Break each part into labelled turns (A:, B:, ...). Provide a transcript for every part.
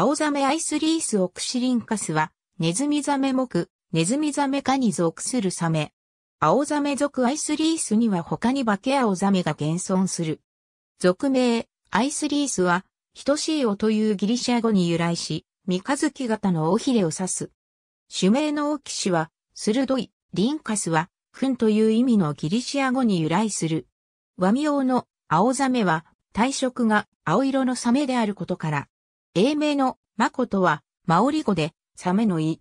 A: 青ザメアイスリースオクシリンカスは、ネズミザメ目、ネズミザメ科に属するサメ。青ザメ属アイスリースには他にバケアオザメが現存する。属名、アイスリースは、等しいオというギリシャ語に由来し、三日月型の尾ひれを指す。種名のオキシは、鋭い、リンカスは、フンという意味のギリシア語に由来する。和名の青ザメは、体色が青色のサメであることから、英名のマコとは、マオリ語で、サメの意。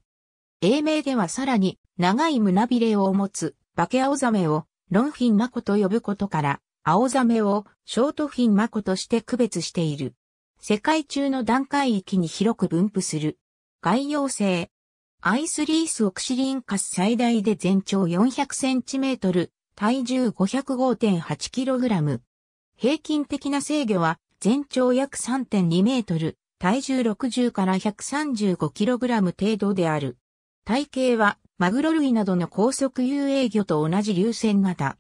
A: 英名ではさらに、長い胸びれを持つ、バケアオザメを、ロンフィンマコと呼ぶことから、アオザメを、ショートフィンマコとして区別している。世界中の段階域に広く分布する。外洋性。アイスリースオクシリンカス最大で全長4 0 0トル、体重5 0 5 8ラム。平均的な制御は全長約3.2メートル、体重60から 135kg 程度である。体型は、マグロ類などの高速遊泳魚と同じ流線型。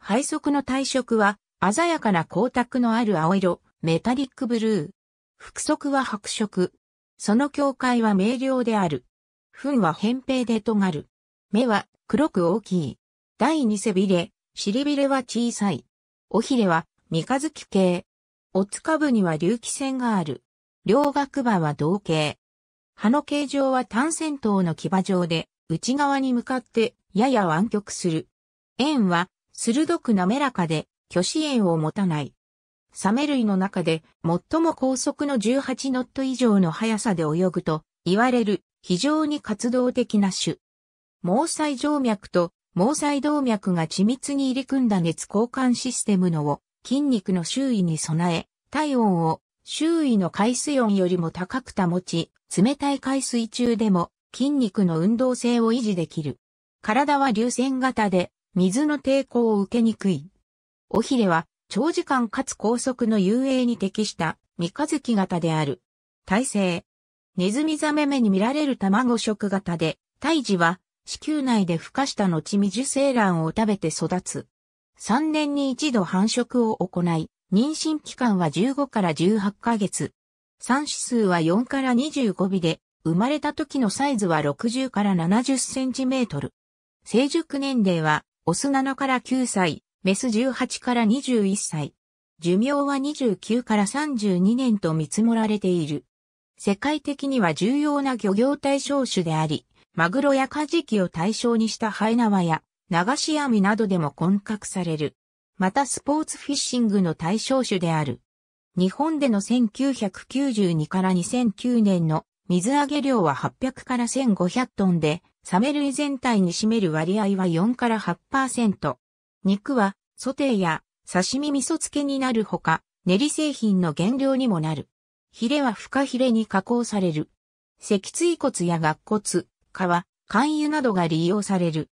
A: 配色の体色は、鮮やかな光沢のある青色、メタリックブルー。腹側は白色。その境界は明瞭である。糞は扁平で尖る。目は黒く大きい。第二背びれ、尻びれは小さい。尾ひれは三日月系。おつかぶには隆起線がある。両学馬は同型。葉の形状は単線頭の牙状で、内側に向かってやや湾曲する。円は鋭く滑らかで、虚子円を持たない。サメ類の中で最も高速の18ノット以上の速さで泳ぐと言われる非常に活動的な種。毛細静脈と毛細動脈が緻密に入り組んだ熱交換システムのを筋肉の周囲に備え体温を周囲の海水温よりも高く保ち、冷たい海水中でも筋肉の運動性を維持できる。体は流線型で水の抵抗を受けにくい。尾ひれは長時間かつ高速の遊泳に適した三日月型である。体勢。ネズミザメ目に見られる卵食型で、胎児は子宮内で孵化した後未受精卵を食べて育つ。3年に一度繁殖を行い、妊娠期間は15から18ヶ月。産指数は4から25尾で、生まれた時のサイズは60から70センチメートル。成熟年齢は、オス7から9歳、メス18から21歳。寿命は29から32年と見積もられている。世界的には重要な漁業対象種であり、マグロやカジキを対象にしたハエワや流し網などでも混獲される。またスポーツフィッシングの対象種である。日本での1992から2009年の水揚げ量は800から1500トンで、サメ類全体に占める割合は4から8%。肉はソテーや刺身味噌漬けになるほか、練り製品の原料にもなる。ヒレはフカヒレに加工される。脊椎骨や顎骨、皮、肝油などが利用される。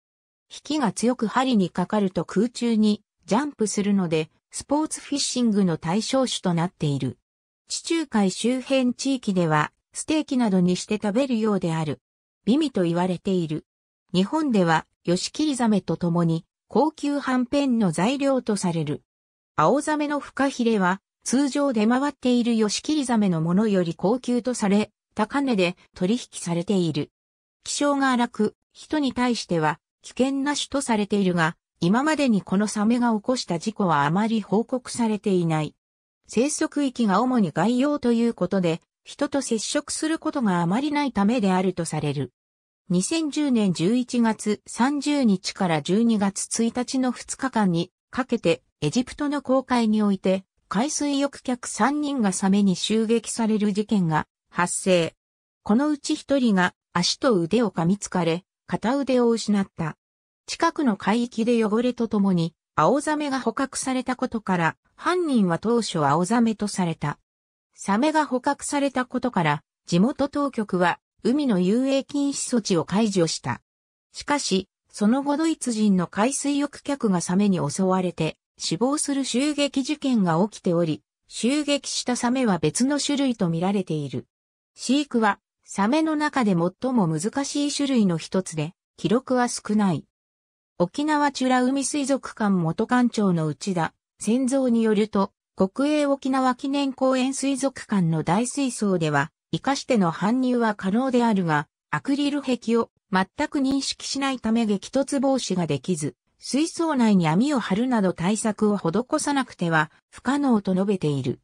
A: 引きが強く針にかかると空中にジャンプするので、スポーツフィッシングの対象種となっている。地中海周辺地域では、ステーキなどにして食べるようである。美味と言われている。日本では、ヨシキリザメと共に、高級ハンペンの材料とされる。青ザメのフカヒレは、通常出回っているヨシキリザメのものより高級とされ、高値で取引されている。気性が荒く、人に対しては危険な種とされているが、今までにこのサメが起こした事故はあまり報告されていない。生息域が主に外洋ということで、人と接触することがあまりないためであるとされる。2010年11月30日から12月1日の2日間にかけてエジプトの公海において海水浴客3人がサメに襲撃される事件が発生。このうち1人が足と腕を噛みつかれ、片腕を失った。近くの海域で汚れとともに、青ザメが捕獲されたことから、犯人は当初青ザメとされた。サメが捕獲されたことから、地元当局は海の遊泳禁止措置を解除した。しかし、その後ドイツ人の海水浴客がサメに襲われて死亡する襲撃事件が起きており、襲撃したサメは別の種類と見られている。飼育はサメの中で最も難しい種類の一つで、記録は少ない。沖縄ュラ海水族館元館長の内田、先蔵によると、国営沖縄記念公園水族館の大水槽では、生かしての搬入は可能であるが、アクリル壁を全く認識しないため激突防止ができず、水槽内に網を張るなど対策を施さなくては不可能と述べている。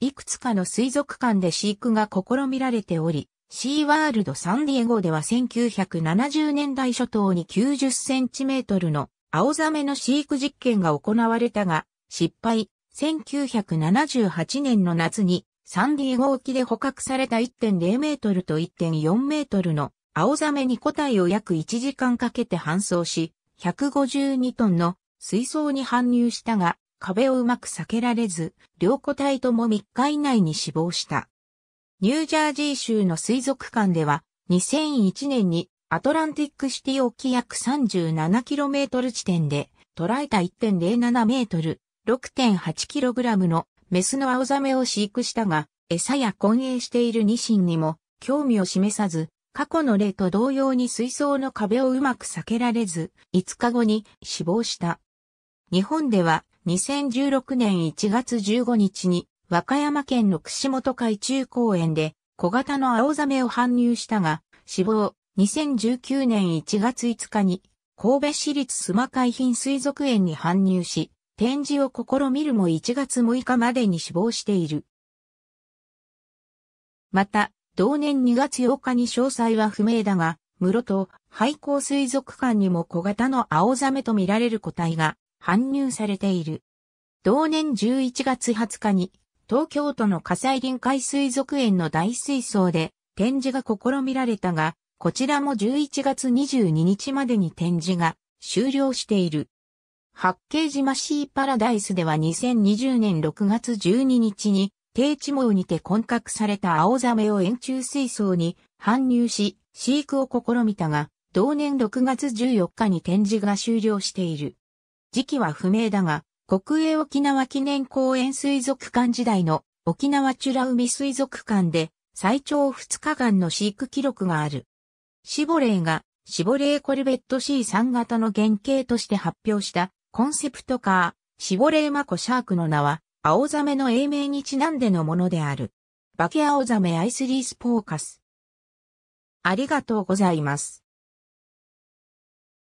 A: いくつかの水族館で飼育が試みられており、シーワールドサンディエゴでは1970年代初頭に90センチメートルの青ザメの飼育実験が行われたが、失敗。1978年の夏にサンディエゴ沖で捕獲された1.0メートルと1.4メートルの青ザメに個体を約1時間かけて搬送し、152トンの水槽に搬入したが、壁をうまく避けられず、両個体とも3日以内に死亡した。ニュージャージー州の水族館では、2001年にアトランティックシティ沖約 37km 地点で、捕らえた1.07メートル、6.8kg のメスの青ザメを飼育したが、餌や混泳しているニシンにも興味を示さず、過去の例と同様に水槽の壁をうまく避けられず、5日後に死亡した。日本では2016年1月15日に和歌山県の串本海中公園で小型の青ザメを搬入したが、死亡、2019年1月5日に神戸市立須磨海浜水族園に搬入し、展示を試みるも1月6日までに死亡している。また、同年2月8日に詳細は不明だが、室戸廃校水族館にも小型の青ザメとみられる個体が搬入されている。同年11月20日に東京都の火災臨海水族園の大水槽で展示が試みられたが、こちらも11月22日までに展示が終了している。八景島シーパラダイスでは2020年6月12日に低地網にて混獲された青ザメを円柱水槽に搬入し、飼育を試みたが、同年6月14日に展示が終了している。時期は不明だが、国営沖縄記念公園水族館時代の沖縄ュラ海水族館で最長2日間の飼育記録がある。シボレーがシボレーコルベット C3 型の原型として発表したコンセプトカー、シボレーマコシャークの名は青ザメの英名にちなんでのものである。バケアオザメアイスリースポーカス。ありがとうございます。